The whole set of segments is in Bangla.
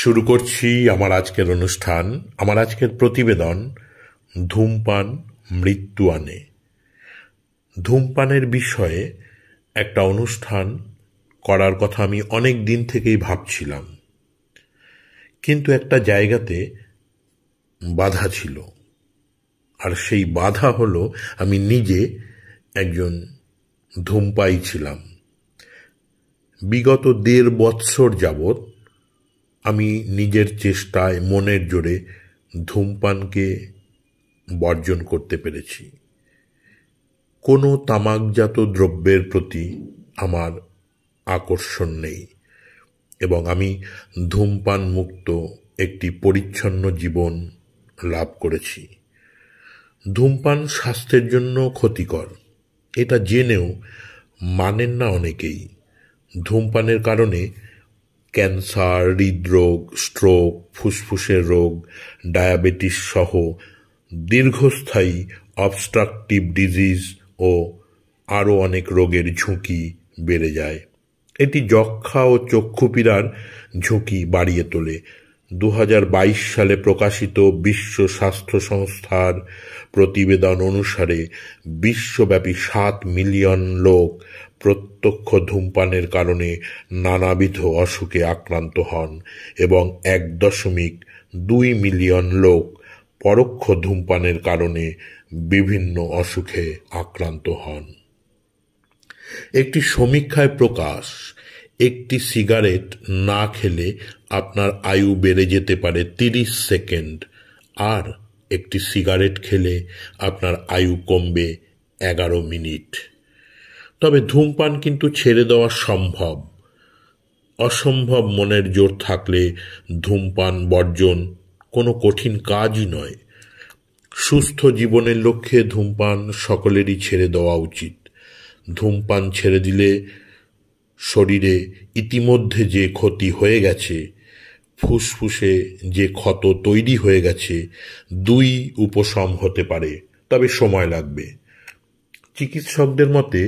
শুরু করছি আমার আজকের অনুষ্ঠান আমার আজকের প্রতিবেদন ধূমপান মৃত্যু আনে ধূমপানের বিষয়ে একটা অনুষ্ঠান করার কথা আমি অনেক দিন থেকেই ভাবছিলাম কিন্তু একটা জায়গাতে বাধা ছিল আর সেই বাধা হলো আমি নিজে একজন ধূমপাই ছিলাম বিগত দেড় বৎসর যাবত আমি নিজের চেষ্টায় মনের জোরে ধূমপানকে বর্জন করতে পেরেছি কোনো তামাকজাত দ্রব্যের প্রতি আমার আকর্ষণ নেই এবং আমি ধূমপান মুক্ত একটি পরিচ্ছন্ন জীবন লাভ করেছি ধূমপান স্বাস্থ্যের জন্য ক্ষতিকর এটা জেনেও মানেন না অনেকেই ধূমপানের কারণে ক্যান্সার হৃদরোগ স্ট্রোক ফুসফুসের রোগ ডায়াবেটিস সহ দীর্ঘস্থায়ী অবস্ট্রাকটিভ ডিজিজ ও আরও অনেক রোগের ঝুঁকি বেড়ে যায় এটি যক্ষা ও চক্ষুপীড়ার ঝুঁকি বাড়িয়ে তোলে দু সালে প্রকাশিত বিশ্ব স্বাস্থ্য সংস্থার প্রতিবেদন অনুসারে বিশ্বব্যাপী সাত মিলিয়ন লোক প্রত্যক্ষ ধূমপানের কারণে নানাবিধ অসুখে আক্রান্ত হন এবং এক দশমিক দুই মিলিয়ন লোক পরোক্ষ ধূমপানের কারণে বিভিন্ন অসুখে আক্রান্ত হন একটি সমীক্ষায় প্রকাশ একটি সিগারেট না খেলে আপনার আয়ু বেড়ে যেতে পারে তিরিশ সেকেন্ড আর একটি সিগারেট খেলে আপনার আয়ু কমবে এগারো মিনিট তবে ধূমপান কিন্তু ছেড়ে দেওয়া সম্ভব অসম্ভব মনের জোর থাকলে ধূমপান বর্জন কোনো কঠিন কাজই নয় সুস্থ জীবনের লক্ষ্যে ধূমপান সকলেরই ছেড়ে দেওয়া উচিত ধূমপান ছেড়ে দিলে শরীরে ইতিমধ্যে যে ক্ষতি হয়ে গেছে ফুসফুসে যে ক্ষত তৈরি হয়ে গেছে দুই উপশম হতে পারে তবে সময় লাগবে চিকিৎসকদের মতে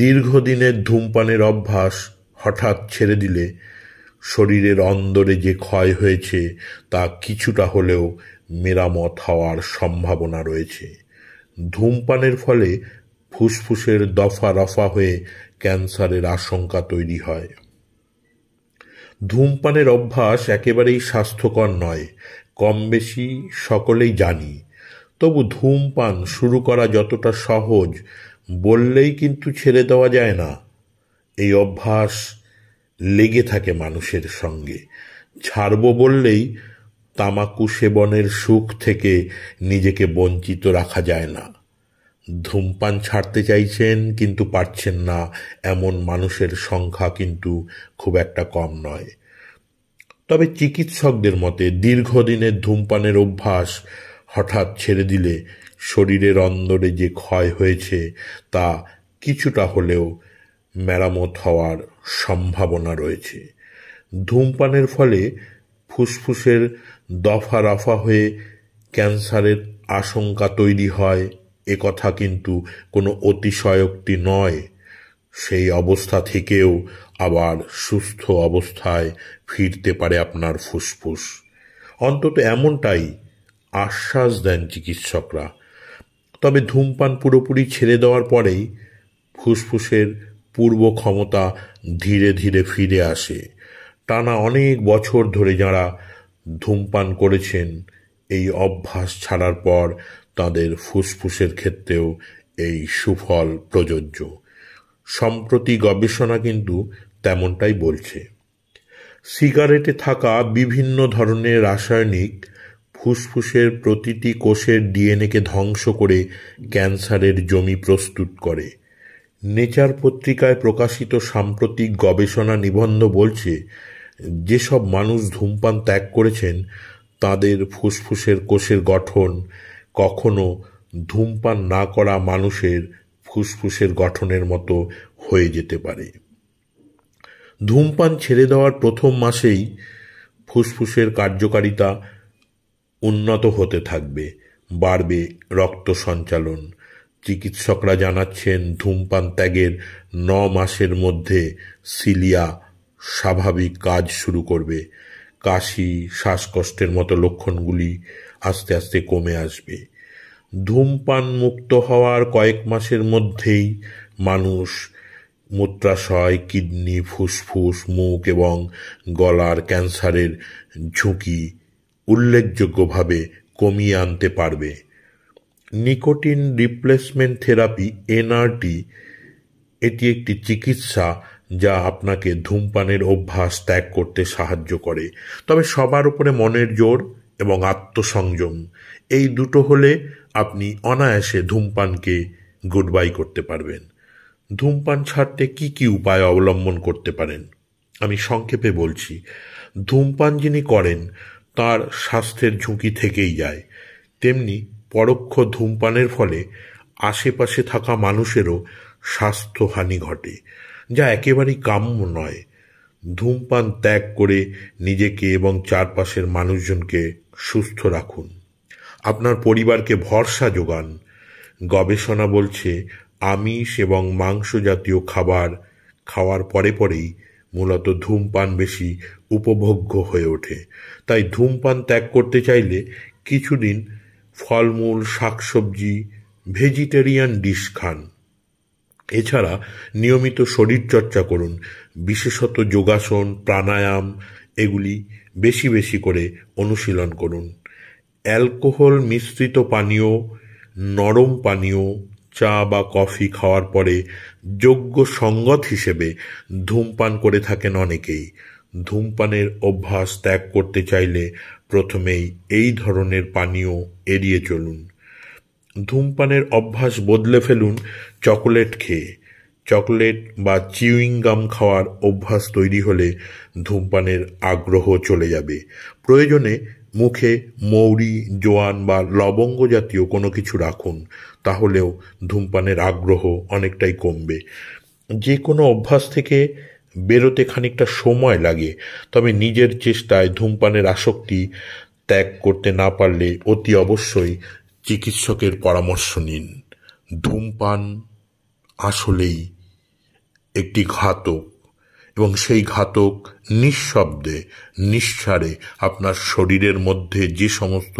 দীর্ঘদিনের ধূমপানের অভ্যাস হঠাৎ ছেড়ে দিলে শরীরের অন্দরে যে ক্ষয় হয়েছে তা কিছুটা হলেও মেরামত হওয়ার সম্ভাবনা রয়েছে ধূমপানের ফলে ফুসফুসের দফা রফা হয়ে ক্যান্সারের আশঙ্কা তৈরি হয় ধূমপানের অভ্যাস একেবারেই স্বাস্থ্যকর নয় কম বেশি সকলেই জানি তবু ধূমপান শুরু করা যতটা সহজ বললেই কিন্তু ছেড়ে দেওয়া যায় না এই অভ্যাস লেগে থাকে মানুষের সঙ্গে ছাড়ব বললেই তামাকু সেবনের সুখ থেকে নিজেকে বঞ্চিত রাখা যায় না ধূমপান ছাড়তে চাইছেন কিন্তু পারছেন না এমন মানুষের সংখ্যা কিন্তু খুব একটা কম নয় তবে চিকিৎসকদের মতে দীর্ঘদিনের ধূমপানের অভ্যাস হঠাৎ ছেড়ে দিলে শরীরের অন্দরে যে ক্ষয় হয়েছে তা কিছুটা হলেও মেরামত হওয়ার সম্ভাবনা রয়েছে ধূমপানের ফলে ফুসফুসের দফা রাফা হয়ে ক্যান্সারের আশঙ্কা তৈরি হয় এ কথা কিন্তু কোনো অতিশয়োক্তি নয় সেই অবস্থা থেকেও আবার সুস্থ অবস্থায় ফিরতে পারে আপনার ফুসফুস অন্তত এমনটাই আশ্বাস দেন চিকিৎসকরা তবে ধূমপান পুরোপুরি ছেড়ে দেওয়ার পরেই ফুসফুসের পূর্ব ক্ষমতা ধীরে ধীরে ফিরে আসে টানা অনেক বছর ধরে যারা ধূমপান করেছেন এই অভ্যাস ছাড়ার পর তাদের ফুসফুসের ক্ষেত্রেও এই সুফল প্রযোজ্য সম্প্রতি গবেষণা কিন্তু তেমনটাই বলছে সিগারেটে থাকা বিভিন্ন ধরনের রাসায়নিক ফুসফুসের প্রতিটি কোষের ডিএনএকে ধ্বংস করে ক্যান্সারের জমি প্রস্তুত করে নেচার পত্রিকায় প্রকাশিত সাম্প্রতিক গবেষণা নিবন্ধ বলছে যেসব মানুষ ধূমপান ত্যাগ করেছেন তাদের ফুসফুসের কোষের গঠন কখনো ধূমপান না করা মানুষের ফুসফুসের গঠনের মতো হয়ে যেতে পারে ধূমপান ছেড়ে দেওয়ার প্রথম মাসেই ফুসফুসের কার্যকারিতা উন্নত হতে থাকবে বাড়বে রক্ত সঞ্চালন চিকিৎসকরা জানাচ্ছেন ধূমপান ত্যাগের ন মাসের মধ্যে সিলিয়া স্বাভাবিক কাজ শুরু করবে কাশি শ্বাসকষ্টের মতো লক্ষণগুলি আস্তে আস্তে কমে আসবে ধূমপান মুক্ত হওয়ার কয়েক মাসের মধ্যেই মানুষ মূত্রাশয় কিডনি ফুসফুস মুখ এবং গলার ক্যান্সারের ঝুঁকি উল্লেখযোগ্যভাবে কমিয়ে আনতে পারবে নিকোটিন রিপ্লেসমেন্ট থেরাপি এনআরটি এটি একটি চিকিৎসা যা আপনাকে ধূমপানের অভ্যাস ত্যাগ করতে সাহায্য করে তবে সবার উপরে মনের জোর এবং আত্মসংযম এই দুটো হলে আপনি অনায়াসে ধূমপানকে গুড বাই করতে পারবেন ধূমপান ছাড়তে কি কি উপায় অবলম্বন করতে পারেন আমি সংক্ষেপে বলছি ধূমপান যিনি করেন তার স্বাস্থ্যের ঝুঁকি থেকেই যায় তেমনি পরোক্ষ ধূমপানের ফলে আশেপাশে থাকা মানুষেরও স্বাস্থ্যহানি ঘটে যা একেবারেই কাম্য নয় ধূমপান ত্যাগ করে নিজেকে এবং চারপাশের মানুষজনকে সুস্থ রাখুন আপনার পরিবারকে ভরসা যোগান গবেষণা বলছে আমিষ এবং মাংস জাতীয় খাবার খাওয়ার পরে পরেই মূলত ধূমপান বেশি উপভোগ্য হয়ে ওঠে তাই ধূমপান ত্যাগ করতে চাইলে কিছুদিন ফলমূল শাকসবজি ভেজিটেরিয়ান ডিশ খান এছাড়া নিয়মিত শরীরচর্চা করুন বিশেষত যোগাসন প্রাণায়াম এগুলি বেশি বেশি করে অনুশীলন করুন অ্যালকোহল মিশ্রিত পানীয় নরম পানীয় চা বা কফি খাওয়ার পরে যোগ্য সঙ্গত হিসেবে ধূমপান করে থাকেন অনেকেই ধূমপানের অভ্যাস ত্যাগ করতে চাইলে প্রথমেই এই ধরনের পানীয় এড়িয়ে চলুন ধূমপানের অভ্যাস বদলে ফেলুন চকোলেট খেয়ে চকলেট বা চিউইং গাম খাওয়ার অভ্যাস তৈরি হলে ধূমপানের আগ্রহ চলে যাবে প্রয়োজনে মুখে মৌরি জোয়ান বা লবঙ্গ জাতীয় কোনো কিছু রাখুন তাহলেও ধূমপানের আগ্রহ অনেকটাই কমবে যে কোনো অভ্যাস থেকে বেরোতে খানিকটা সময় লাগে তবে নিজের চেষ্টায় ধূমপানের আসক্তি ত্যাগ করতে না পারলে অতি অবশ্যই চিকিৎসকের পরামর্শ নিন ধূমপান আসলেই একটি ঘাতক এবং সেই ঘাতক নিঃশব্দে নিঃসারে আপনার শরীরের মধ্যে যে সমস্ত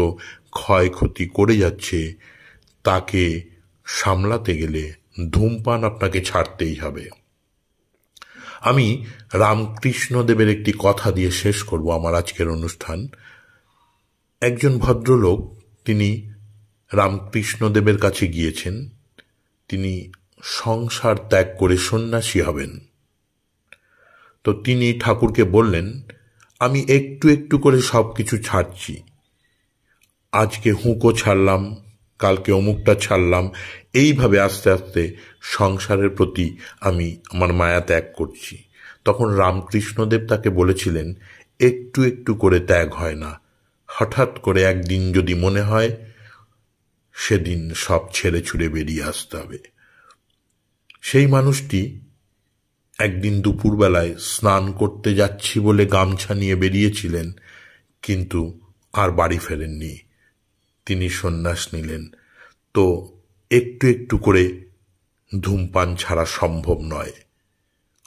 ক্ষয়ক্ষতি করে যাচ্ছে তাকে সামলাতে গেলে ধূমপান আপনাকে ছাড়তেই হবে আমি রামকৃষ্ণদেবের একটি কথা দিয়ে শেষ করব আমার আজকের অনুষ্ঠান একজন ভদ্রলোক তিনি রামকৃষ্ণদেবের কাছে গিয়েছেন তিনি সংসার ত্যাগ করে সন্ন্যাসী হবেন তো তিনি ঠাকুরকে বললেন আমি একটু একটু করে সব কিছু ছাড়ছি আজকে হুঁকো ছাড়লাম কালকে অমুকটা ছাড়লাম এইভাবে আস্তে আস্তে সংসারের প্রতি আমি আমার মায়া ত্যাগ করছি তখন রামকৃষ্ণদেব তাকে বলেছিলেন একটু একটু করে ত্যাগ হয় না হঠাৎ করে একদিন যদি মনে হয় সেদিন সব ছেড়ে ছুড়ে বেরিয়ে আসতে হবে সেই মানুষটি একদিন দুপুরবেলায় স্নান করতে যাচ্ছি বলে গামছা নিয়ে বেরিয়েছিলেন কিন্তু আর বাড়ি ফেরেননি তিনি সন্ন্যাস নিলেন তো একটু একটু করে ধূমপান ছাড়া সম্ভব নয়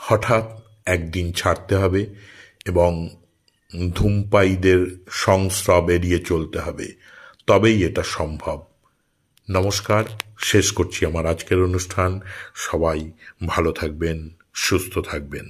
হঠাৎ একদিন ছাড়তে হবে এবং ধূমপাইদের সংস্রব এড়িয়ে চলতে হবে তবেই এটা সম্ভব নমস্কার শেষ করছি আমার আজকের অনুষ্ঠান সবাই ভালো থাকবেন সুস্থ থাকবেন